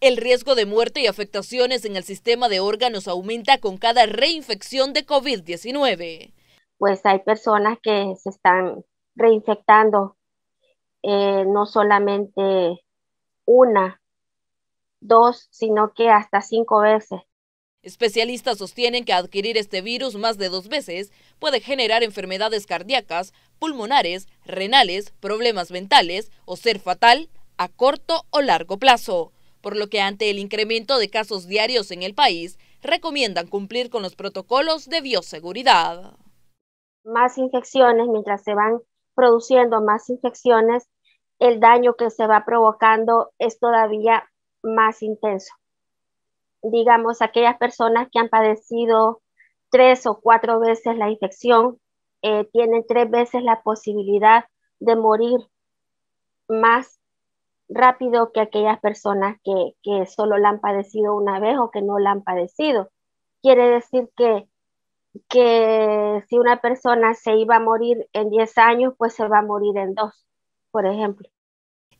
El riesgo de muerte y afectaciones en el sistema de órganos aumenta con cada reinfección de COVID-19. Pues hay personas que se están reinfectando, eh, no solamente una, dos, sino que hasta cinco veces. Especialistas sostienen que adquirir este virus más de dos veces puede generar enfermedades cardíacas, pulmonares, renales, problemas mentales o ser fatal a corto o largo plazo por lo que ante el incremento de casos diarios en el país, recomiendan cumplir con los protocolos de bioseguridad. Más infecciones, mientras se van produciendo más infecciones, el daño que se va provocando es todavía más intenso. Digamos, aquellas personas que han padecido tres o cuatro veces la infección eh, tienen tres veces la posibilidad de morir más rápido que aquellas personas que, solo la han padecido una vez o que no la han padecido. Quiere decir que, que si una persona se iba a morir en 10 años, pues se va a morir en 2, por ejemplo.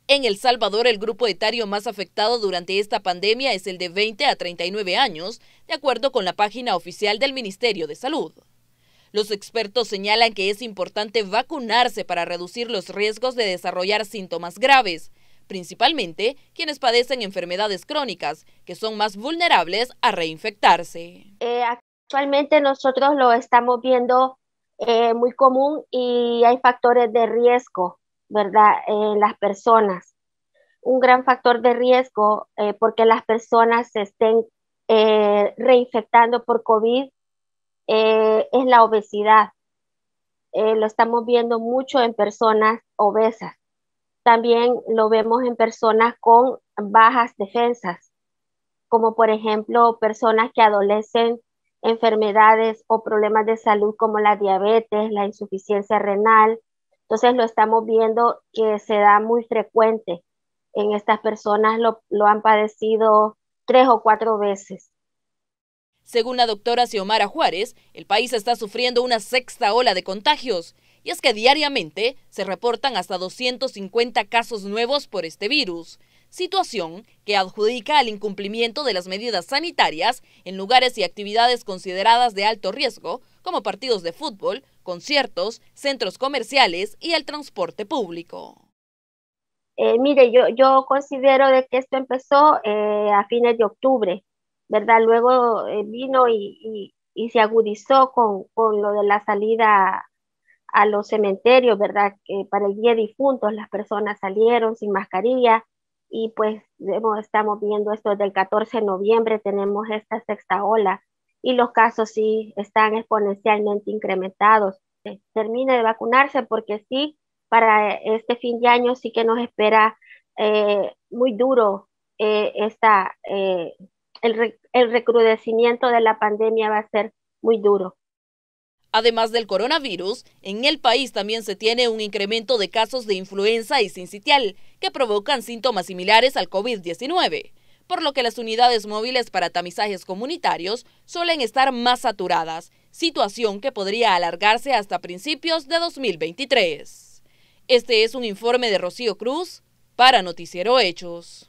En El Salvador, el grupo etario más afectado durante esta pandemia es el de 20 a 39 años, de acuerdo con la página oficial del Ministerio de Salud. Los expertos señalan que es importante vacunarse para reducir los riesgos de desarrollar síntomas graves, principalmente quienes padecen enfermedades crónicas, que son más vulnerables a reinfectarse. Eh, actualmente nosotros lo estamos viendo eh, muy común y hay factores de riesgo, ¿verdad? En eh, las personas. Un gran factor de riesgo porque las personas se estén reinfectando por COVID es la obesidad. lo estamos viendo mucho en personas obesas también lo vemos en personas con bajas defensas, como por ejemplo personas que adolecen enfermedades o problemas de salud como la diabetes, la insuficiencia renal. Entonces lo estamos viendo que se da muy frecuente. En estas personas lo, han padecido tres o cuatro veces. Según la doctora Xiomara Juárez, el país está sufriendo una sexta ola de contagios y es que diariamente se reportan hasta 250 casos nuevos por este virus, situación que adjudica al incumplimiento de las medidas sanitarias en lugares y actividades consideradas de alto riesgo, como partidos de fútbol, conciertos, centros comerciales y el transporte público. Eh, mire, yo, considero de que esto empezó eh, a fines de octubre, ¿verdad? Luego eh, vino y, se agudizó con, lo de la salida a los cementerios, ¿verdad? que para el Día Difuntos las personas salieron sin mascarilla y pues estamos viendo esto del 14 de noviembre, tenemos esta sexta ola y los casos sí están exponencialmente incrementados. Eh, termine de vacunarse porque sí, para este fin de año sí que nos espera eh, muy duro eh, esta, el recrudecimiento de la pandemia va a ser muy duro. Además del coronavirus, en el país también se tiene un incremento de casos de influenza y sincitial, que provocan síntomas similares al COVID-19, por lo que las unidades móviles para tamizajes comunitarios suelen estar más saturadas, situación que podría alargarse hasta principios de 2023. Este es un informe de Rocío Cruz para Noticiero Hechos.